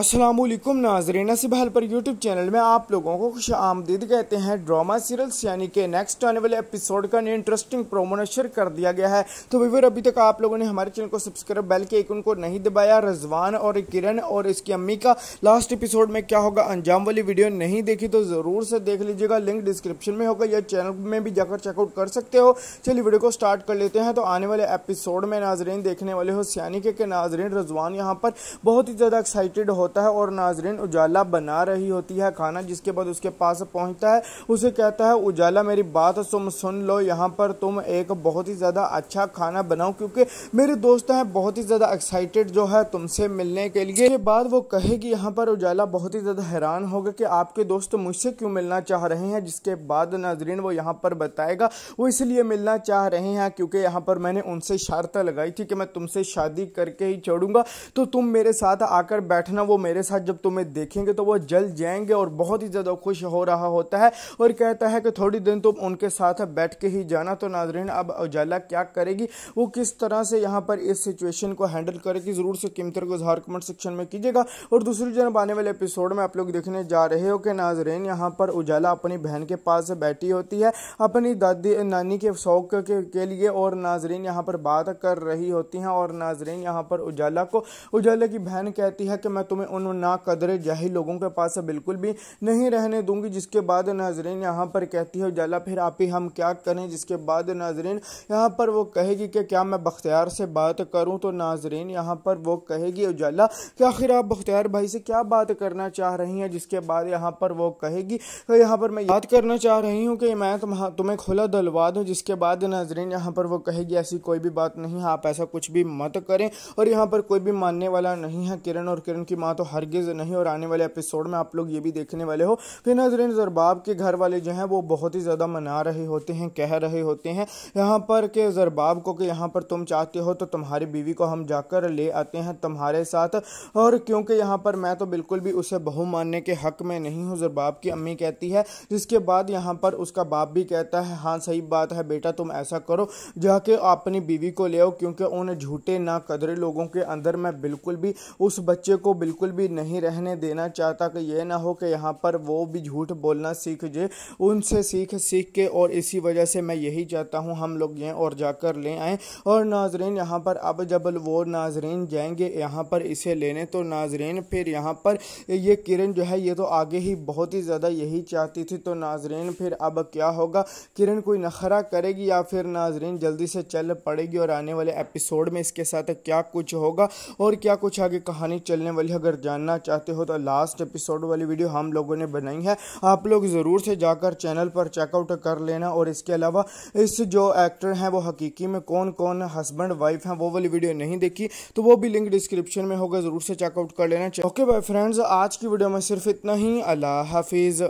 असलम नाजरीन सिबहल पर YouTube channel में आप लोगों को खुश आमदीद कहते हैं ड्रामा सीरियल्स यानी कि नेक्स्ट आने वाले एपिसोड का इंटरेस्टिंग प्रोमोनेशर कर दिया गया है तो विवर अभी तक आप लोगों ने हमारे चैनल को सब्सक्राइब बैल के एक उनको नहीं दबाया रजवान और किरण और इसकी अम्मी का लास्ट एपिसोड में क्या होगा अंजाम वाली वीडियो नहीं देखी तो ज़रूर से देख लीजिएगा लिंक डिस्क्रिप्शन में होगा या चैनल में भी जाकर चेकआउट कर सकते हो चलिए वीडियो को स्टार्ट कर लेते हैं तो आने वाले एपिसोड में नाजरीन देखने वाले हो सियानी के नाजरीन रजवान यहाँ पर बहुत ही ज़्यादा एक्साइटेड होता है और नाजरीन उजाला बना रही होती है खाना जिसके बाद उसके पास पहुंचता है उसे कहता है उजाला मेरी बात तुम सुन लो यहाँ पर तुम एक बहुत ही ज़्यादा अच्छा खाना बनाओ क्योंकि मेरे दोस्त हैं बहुत ही ज़्यादा एक्साइटेड जो है तुमसे मिलने के लिए के बाद वो कहेगी यहाँ पर उजाला बहुत ही ज़्यादा हैरान होगा कि आपके दोस्त मुझसे क्यों मिलना चाह रहे हैं जिसके बाद नाजरीन वो यहाँ पर बताएगा वो इसलिए मिलना चाह रहे हैं क्योंकि यहाँ पर मैंने उनसे शर्त लगाई थी कि मैं तुमसे शादी करके ही छोड़ूंगा तो तुम मेरे साथ आकर बैठना वो मेरे साथ जब तुम्हें देखेंगे तो वो जल जाएंगे और बहुत ही ज़्यादा खुश हो रहा होता है और कहता है कि थोड़ी दिन तुम उनके साथ बैठ के ही जाना तो नाजरीन अब उजाला क्या करेगी वो किस तरह से यहाँ पर इस सिचुएशन को हैंडल करेगी ज़रूर से कीमतर गुजार कमेंट सेक्शन में कीजिएगा और दूसरी जनब आने वाले एपिसोड में आप लोग देखने जा रहे हो कि नाजरीन यहाँ पर उजाला अपनी बहन के पास बैठी होती है अपनी दादी नानी के शौक के, के लिए और नाजरीन यहाँ पर बात कर रही होती हैं और नाजरीन यहाँ पर उजाला को उजाला की बहन कहती है कि मैं तुम्हें में उन ना कदरे जाहिल लोगों के पास बिल्कुल भी नहीं रहने दूंगी जिसके बाद नाजरीन यहाँ पर कहती है उजाला फिर आप ही हम क्या करें जिसके बाद नाजरीन यहाँ पर वो कहेगी कि क्या मैं बख्तियार से बात करूँ तो नाजरीन यहाँ पर वो कहेगी उजाला कि आखिर आप बख्तियार भाई से क्या बात करना चाह रही हैं जिसके बाद यहाँ पर वो कहेगी तो यहाँ पर मैं बात करना चाह रही हूँ कि मैं तुम्हें खुला दलवा दूँ जिसके बाद नाजरीन यहाँ पर वो कहेगी ऐसी कोई भी बात नहीं आप ऐसा कुछ भी मत करें और यहाँ पर कोई भी मानने वाला नहीं है किरण और किरण की माँ हाँ तो हरगिज़ नहीं और आने वाले एपिसोड में आप लोग ये भी देखने वाले हो कि नाजरीन जरबाब के घर वाले जो हैं वो बहुत ही ज़्यादा मना रहे होते हैं कह रहे होते हैं यहाँ पर के जरबाब को कि यहाँ पर तुम चाहते हो तो तुम्हारी बीवी को हम जाकर ले आते हैं तुम्हारे साथ और क्योंकि यहाँ पर मैं तो बिल्कुल भी उसे बहू मानने के हक में नहीं हूँ जरबाब की अम्मी कहती है जिसके बाद यहाँ पर उसका बाप भी कहता है हाँ सही बात है बेटा तुम ऐसा करो जाके अपनी बीवी को ले आओ क्योंकि उन झूठे ना कदरे लोगों के अंदर मैं बिल्कुल भी उस बच्चे को बिल्कुल बिल्कुल भी नहीं रहने देना चाहता कि यह ना हो कि यहाँ पर वो भी झूठ बोलना सीख जाए उनसे सीख सीख के और इसी वजह से मैं यही चाहता हूँ हम लोग ये और जाकर ले आए और नाजरीन यहाँ पर अब जब वो नाजरीन जाएंगे यहाँ पर इसे लेने तो नाजरीन फिर यहाँ पर ये किरण जो है ये तो आगे ही बहुत ही ज़्यादा यही चाहती थी तो नाजरीन फिर अब क्या होगा किरण कोई नखरा करेगी या फिर नाजरीन जल्दी से चल पड़ेगी और आने वाले एपिसोड में इसके साथ क्या कुछ होगा और क्या कुछ आगे कहानी चलने वाली है अगर अगर जानना चाहते हो तो लास्ट एपिसोड वाली वीडियो हम लोगों ने बनाई है आप लोग ज़रूर से जाकर चैनल पर चेकआउट कर लेना और इसके अलावा इस जो एक्टर हैं वो हकीकी में कौन कौन हस्बैंड वाइफ हैं वो वाली वीडियो नहीं देखी तो वो भी लिंक डिस्क्रिप्शन में होगा ज़रूर से चेकआउट कर लेना ओके बाय फ्रेंड्स आज की वीडियो में सिर्फ इतना ही अल्लाह हाफिज़